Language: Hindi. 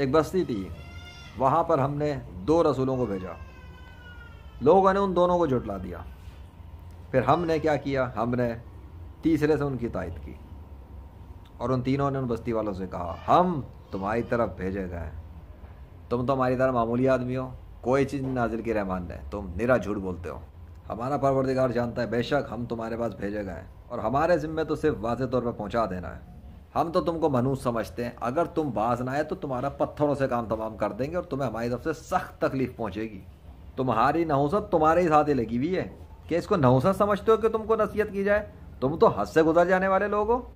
एक बस्ती थी वहाँ पर हमने दो रसूलों को भेजा लोगों ने उन दोनों को जुटला दिया फिर हमने क्या किया हमने तीसरे से उनकी तायद की और उन तीनों ने उन बस्ती वालों से कहा हम तुम्हारी तरफ भेजे गए तुम तो हमारी तरह मामूली आदमी हो कोई चीज़ नाजिल की रहमान ने तुम निरा झूठ बोलते हो हमारा परवरदिगार जानता है बेशक हम तुम्हारे पास भेजे गए और हमारे ज़िम्मे तो सिर्फ वाजे तौर पर पहुँचा देना है हम तो तुमको मनुष्य समझते हैं अगर तुम बाज ना आए तो तुम्हारा पत्थरों से काम तमाम कर देंगे और तुम्हें हमारी तरफ से सख्त तकलीफ पहुंचेगी तुम्हारी नहुसत तुम्हारे ही साथ ही लगी हुई है क्या इसको नहुसत समझते हो कि तुमको नसीहत की जाए तुम तो हद से गुजर जाने वाले लोग हो